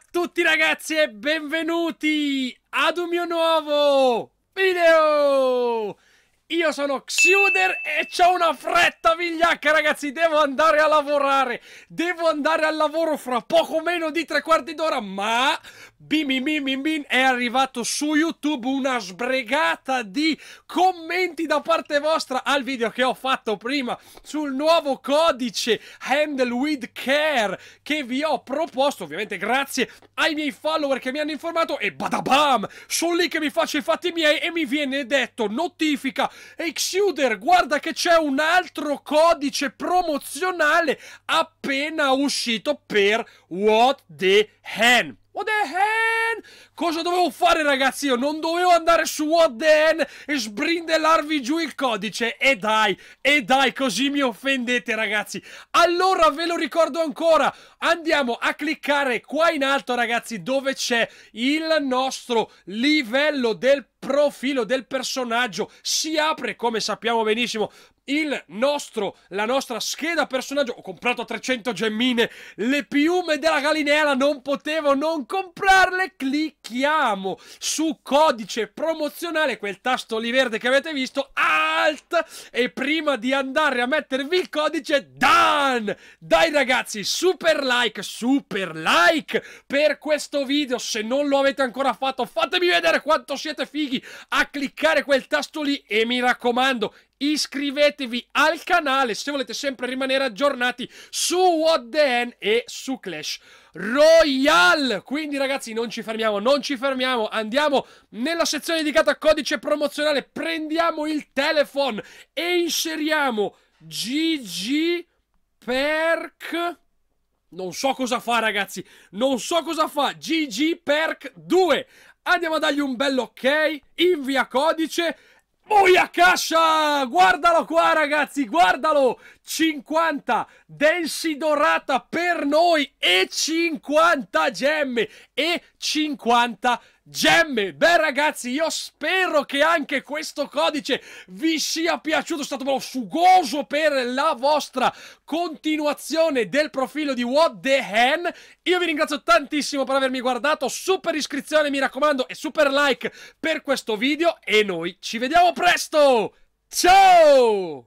a tutti ragazzi e benvenuti ad un mio nuovo video! Io sono Xuder e ho una fretta vigliacca ragazzi, devo andare a lavorare, devo andare al lavoro fra poco meno di tre quarti d'ora, ma bimimimim è arrivato su YouTube una sbregata di commenti da parte vostra al video che ho fatto prima sul nuovo codice Handle with Care che vi ho proposto, ovviamente grazie ai miei follower che mi hanno informato e badabam, sono lì che mi faccio i fatti miei e mi viene detto notifica Ehi Xuder, guarda che c'è un altro codice promozionale appena uscito per What the Hand. What the hand? Cosa dovevo fare ragazzi? Io non dovevo andare su What the hand e sbrindellarvi giù il codice. E dai, e dai, così mi offendete ragazzi. Allora ve lo ricordo ancora. Andiamo a cliccare qua in alto ragazzi dove c'è il nostro livello del profilo del personaggio si apre, come sappiamo benissimo, il nostro, la nostra scheda personaggio. Ho comprato a 300 gemmine le piume della gallinella, non potevo non comprarle. Clicchiamo su codice promozionale, quel tasto lì verde che avete visto, alt e prima di andare a mettervi il codice, done! Dai ragazzi, super like, super like per questo video. Se non lo avete ancora fatto, fatemi vedere quanto siete fighi a cliccare quel tasto lì e mi raccomando, iscrivetevi al canale se volete sempre rimanere aggiornati su What the N e su Clash Royale. Quindi ragazzi non ci fermiamo, non ci fermiamo, andiamo nella sezione dedicata a codice promozionale, prendiamo il telefono e inseriamo GG Perk... Non so cosa fa ragazzi, non so cosa fa, GG Perk 2. Andiamo a dargli un bel ok, invia codice Muiakasha! Guardalo qua ragazzi, guardalo! 50 densi dorata per noi e 50 gemme e 50 gemme. Beh ragazzi, io spero che anche questo codice vi sia piaciuto, è stato bello sugoso per la vostra continuazione del profilo di What The Hen. Io vi ringrazio tantissimo per avermi guardato, super iscrizione mi raccomando e super like per questo video e noi ci vediamo presto! Ciao!